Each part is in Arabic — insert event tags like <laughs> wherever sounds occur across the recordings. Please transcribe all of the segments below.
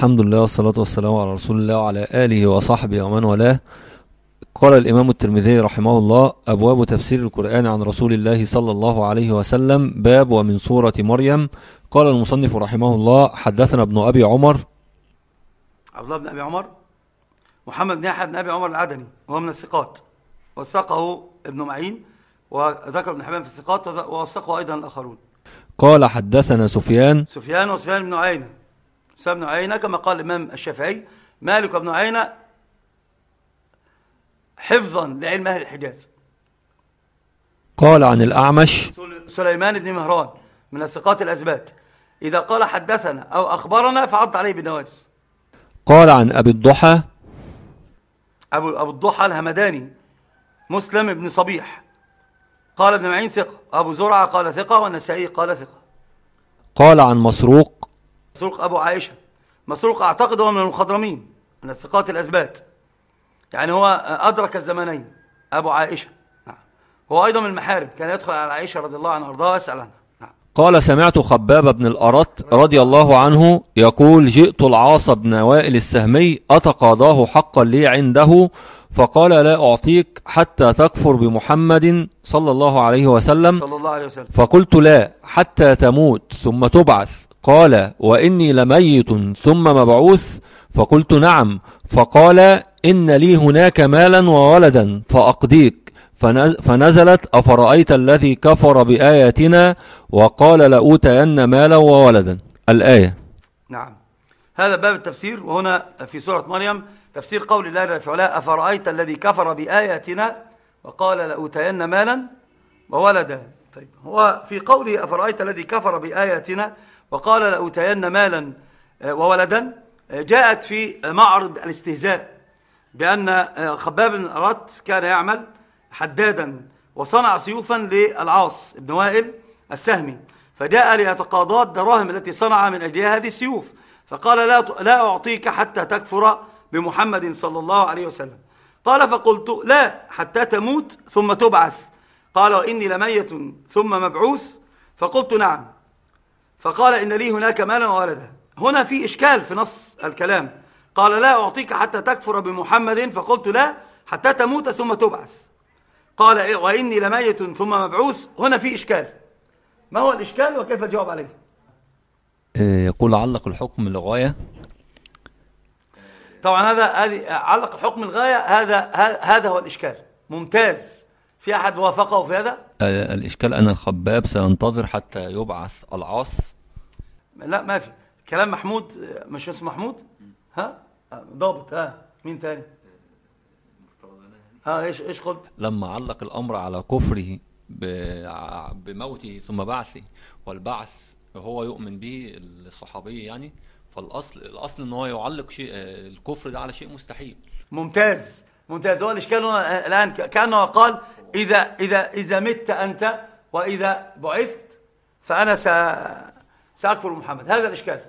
الحمد لله والصلاة والسلام على رسول الله وعلى آله وصحبه ومن والاه قال الإمام الترمذي رحمه الله أبواب تفسير القرآن عن رسول الله صلى الله عليه وسلم باب ومن سورة مريم قال المصنف رحمه الله حدثنا ابن أبي عمر عبد الله بن أبي عمر محمد بن يحيى بن أبي عمر العدني وهو من الثقات وثقه ابن معين وذكر ابن حبان في الثقات ووثقه أيضا الآخرون قال حدثنا سفيان سفيان وسفيان بن عينه موسى بن عيينة كما قال الإمام الشافعي مالك بن عيينة حفظا لعلم أهل الحجاز قال عن الأعمش سليمان بن مهران من الثقات الأثبات إذا قال حدثنا أو أخبرنا فعض عليه بالنواجس قال عن أبي الضحى أبو, أبو الضحى الهمداني مسلم بن صبيح قال ابن معين ثقة أبو زرعة قال ثقة والنسائي قال ثقة قال عن مسروق مسروق أبو عائشة مسروق أعتقد هو من المخضرمين من الثقات الأثبات يعني هو أدرك الزمانين أبو عائشة نعم. هو أيضا من المحارب كان يدخل على عائشة رضي الله عنها وارضاها ويسال عنها نعم. قال سمعت خباب بن الأرت رضي الله عنه يقول جئت العاص بن وائل السهمي أتقاضاه حقا لي عنده فقال لا أعطيك حتى تكفر بمحمد صلى الله عليه وسلم, صلى الله عليه وسلم. فقلت لا حتى تموت ثم تبعث قال وإني لميت ثم مبعوث فقلت نعم فقال إن لي هناك مالا وولدا فأقضيك فنزلت أفرأيت الذي كفر بآياتنا وقال لأوتين مالا وولدا الآية نعم هذا باب التفسير وهنا في سورة مريم تفسير قول الله جل وعلا أفرأيت الذي كفر بآياتنا وقال لأوتين مالا وولدا طيب هو في قوله أفرأيت الذي كفر بآياتنا وقال لأوتين مالا آه، وولدا آه، جاءت في معرض الاستهزاء بأن آه، خباب بن كان يعمل حدادا وصنع سيوفا للعاص بن وائل السهمي فجاء ليتقاضى الدراهم التي صنع من أجلها هذه السيوف فقال لا لا أعطيك حتى تكفر بمحمد صلى الله عليه وسلم قال فقلت لا حتى تموت ثم تبعث قال وإني لميت ثم مبعوث فقلت نعم فقال إن لي هناك مالا وولدا هنا في إشكال في نص الكلام قال لا أعطيك حتى تكفر بمحمد فقلت لا حتى تموت ثم تبعث قال إيه، وإني لميت ثم مبعوث هنا في إشكال ما هو الإشكال وكيف الجواب عليه إيه، يقول علق الحكم لغاية طبعا هذا علق الحكم الغاية هذا هذا هو الإشكال ممتاز في أحد وافقه في هذا؟ آه، الإشكال أن الخباب سينتظر حتى يبعث العاص لا ما في كلام محمود مش اسمه محمود ها آه، ضابط ها مين تاني ها آه، ايش ايش قلت لما علق الامر على كفره بموته ثم بعثه والبعث هو يؤمن به الصحابي يعني فالاصل الاصل ان هو يعلق شيء الكفر ده على شيء مستحيل ممتاز ممتاز هو الإشكال هنا الآن كأنه قال إذا, إذا, إذا مت أنت وإذا بعثت فأنا س... سأكفر محمد هذا الإشكال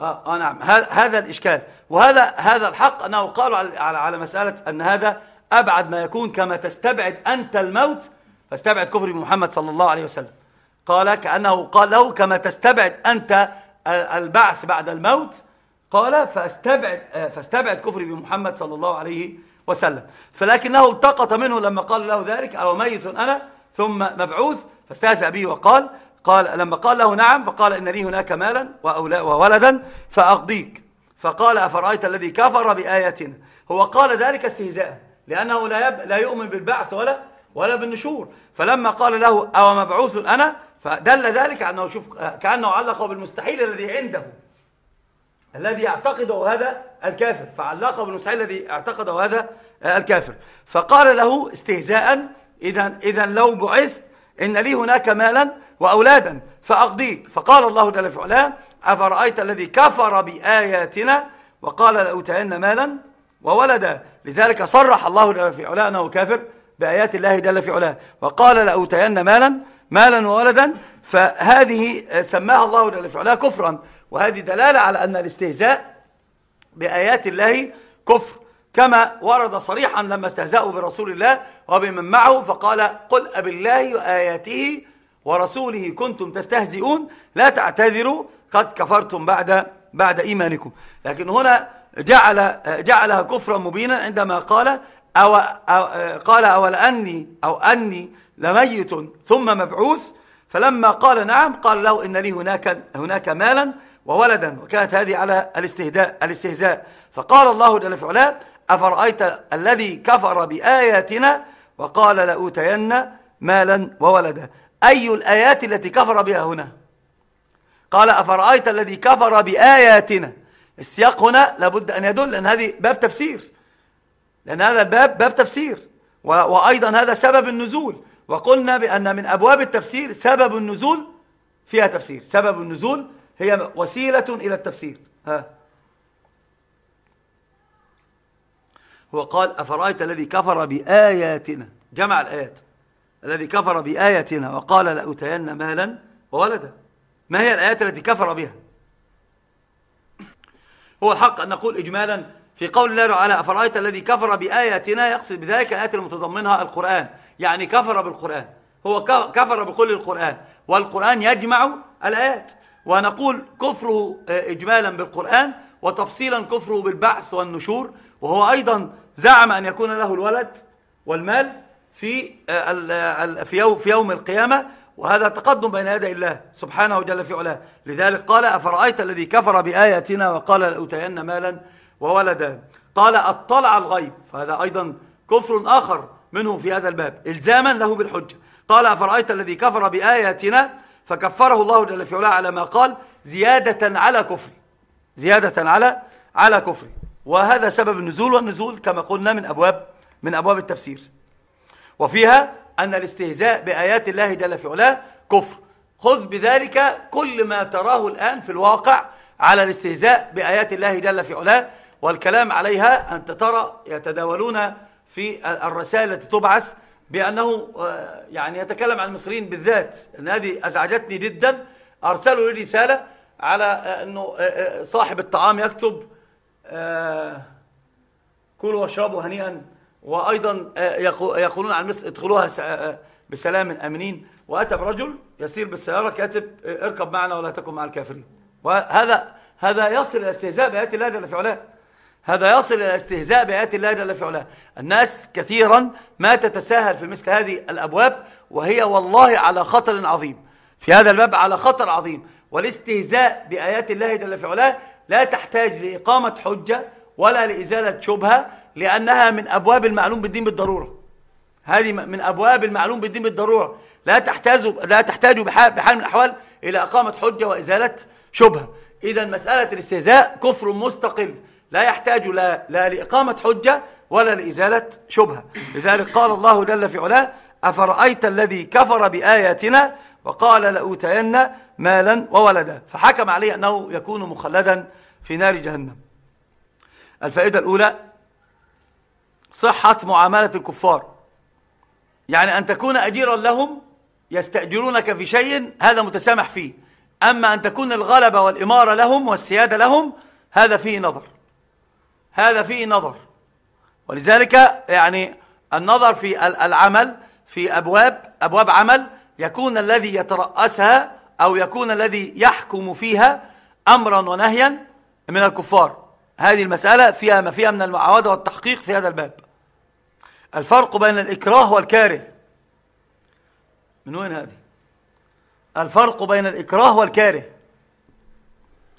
آه, آه نعم هذا الإشكال وهذا هذا الحق أنه قالوا على, على مسألة أن هذا أبعد ما يكون كما تستبعد أنت الموت فاستبعد كفر محمد صلى الله عليه وسلم قال كأنه قال له كما تستبعد أنت البعث بعد الموت قال فاستبعد, فاستبعد كفر بمحمد صلى الله عليه وسلم وسلم فلكنه التقط منه لما قال له ذلك أو ميت أنا ثم مبعوث فاستهزأ به وقال قال لما قال له نعم فقال إن لي هناك مالا وولدا فأقضيك فقال أفرأيت الذي كفر بآياتنا هو قال ذلك استهزاء لأنه لا, يب... لا يؤمن بالبعث ولا ولا بالنشور فلما قال له أو مبعوث أنا فدل ذلك أنه شوف كأنه علقه بالمستحيل الذي عنده الذي يعتقده هذا الكافر فعلقه سعيد الذي اعتقده هذا آه، الكافر فقال له استهزاء إذا إذا لو بعثت إن لي هناك مالا وأولادا فأقضيك فقال الله جل في علاه أفرأيت الذي كفر بآياتنا وقال لأوتين مالا وولدا لذلك صرح الله جل في علاه أنه كافر بآيات الله جل في علاه وقال لأوتين مالا مالا وولدا فهذه آه، سماها الله جل في علاه كفرا وهذه دلالة على أن الاستهزاء بآيات الله كفر كما ورد صريحا لما استهزأوا برسول الله وبمن معه فقال قل أب الله وآياته ورسوله كنتم تستهزئون لا تعتذروا قد كفرتم بعد بعد إيمانكم لكن هنا جعل جعلها كفرا مبينا عندما قال أو, أو قال أني أو أني لميت ثم مبعوث فلما قال نعم قال له إن لي هناك, هناك مالا وولدا وكانت هذه على الاستهداء الاستهزاء فقال الله جل وعلا أفرأيت الذي كفر بآياتنا وقال لأوتين مالا وولدا أي الآيات التي كفر بها هنا قال أفرأيت الذي كفر بآياتنا السياق هنا لابد أن يدل لأن هذه باب تفسير لأن هذا الباب باب تفسير وأيضا هذا سبب النزول وقلنا بأن من أبواب التفسير سبب النزول فيها تفسير سبب النزول هي وسيلة إلى التفسير ها هو قال أفرأيت الذي كفر بآياتنا جمع الآيات الذي كفر بآياتنا وقال لأتين مالا وولدا ما هي الآيات التي كفر بها هو الحق أن نقول إجمالا في قول الله تعالى أفرأيت الذي كفر بآياتنا يقصد بذلك الآيات المتضمنها القرآن يعني كفر بالقرآن هو كفر بكل القرآن والقرآن يجمع الآيات ونقول كفره آه، إجمالا بالقرآن وتفصيلا كفره بالبعث والنشور وهو أيضا زعم أن يكون له الولد والمال في آه، آه، في يوم القيامة وهذا تقدم بين يدي الله سبحانه جل في علاه لذلك قال أفرأيت الذي كفر بآياتنا وقال لأتين مالا وولدا قال أطلع الغيب فهذا أيضا كفر آخر منه في هذا الباب إلزاما له بالحجة قال أفرأيت الذي كفر بآياتنا فكفره الله جل في علاه على ما قال زيادة على كفره زيادة على على كفره وهذا سبب النزول والنزول كما قلنا من أبواب من أبواب التفسير وفيها أن الاستهزاء بآيات الله جل في علاه كفر خذ بذلك كل ما تراه الآن في الواقع على الاستهزاء بآيات الله جل في علاه والكلام عليها أنت ترى يتداولون في الرسائل التي تبعث بأنه آه، يعني يتكلم عن المصريين بالذات أن هذه أزعجتني جدا أرسلوا لي رسالة على آه، أنه آه، صاحب الطعام يكتب كلوا واشربوا هنيئا وأيضا يقولون عن مصر ادخلوها بسلام آمنين وأتى برجل يسير بالسيارة كاتب اركب معنا ولا تكن مع الكافرين وهذا هذا يصل الى استهزاء بآيات الله جل في علاه هذا يصل إلى استهزاء بآيات الله جل في علاه الناس كثيرا ما تتساهل في مثل هذه الأبواب وهي والله على خطر عظيم في هذا الباب على خطر عظيم والاستهزاء بآيات الله جل في علاه لا تحتاج لإقامة حجة ولا لإزالة شبهة لأنها من أبواب المعلوم بالدين بالضرورة هذه من أبواب المعلوم بالدين بالضرورة لا تحتاج لا تحتاج بحال من الأحوال إلى إقامة حجة وإزالة شبهة إذا مسألة الاستهزاء كفر مستقل لا يحتاج لا, لا لإقامة حجة ولا لإزالة شبهة لذلك قال الله جل في علاه أفرأيت الذي كفر بآياتنا وقال لأوتين مالا وولدا فحكم عليه أنه يكون مخلدا في نار جهنم الفائدة الأولى صحة معاملة الكفار يعني أن تكون أجيرا لهم يستأجرونك في شيء هذا متسامح فيه أما أن تكون الغلبة والإمارة لهم والسيادة لهم هذا فيه نظر هذا فيه نظر ولذلك يعني النظر في العمل في أبواب أبواب عمل يكون الذي يترأسها أو يكون الذي يحكم فيها أمرا ونهيا من الكفار هذه المسألة فيها ما فيها من المعاودة والتحقيق في هذا الباب الفرق بين الإكراه والكاره من وين هذه الفرق بين الإكراه والكاره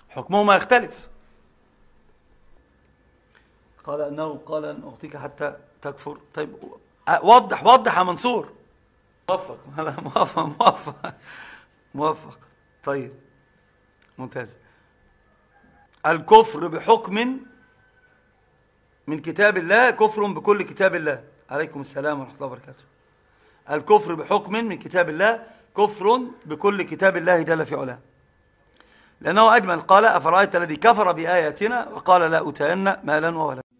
حكمهما يختلف قال أنه قال أن أعطيك حتى تكفر طيب وضح وضح يا منصور موفق <laughs> موفق موفق موفق طيب ممتاز الكفر بحكم من كتاب الله كفر بكل كتاب الله عليكم السلام ورحمة الله وبركاته الكفر بحكم من كتاب الله كفر بكل كتاب الله جل في علاه لأنه أجمل قال أفرأيت الذي كفر بآياتنا وقال لا أتين مالا وولدا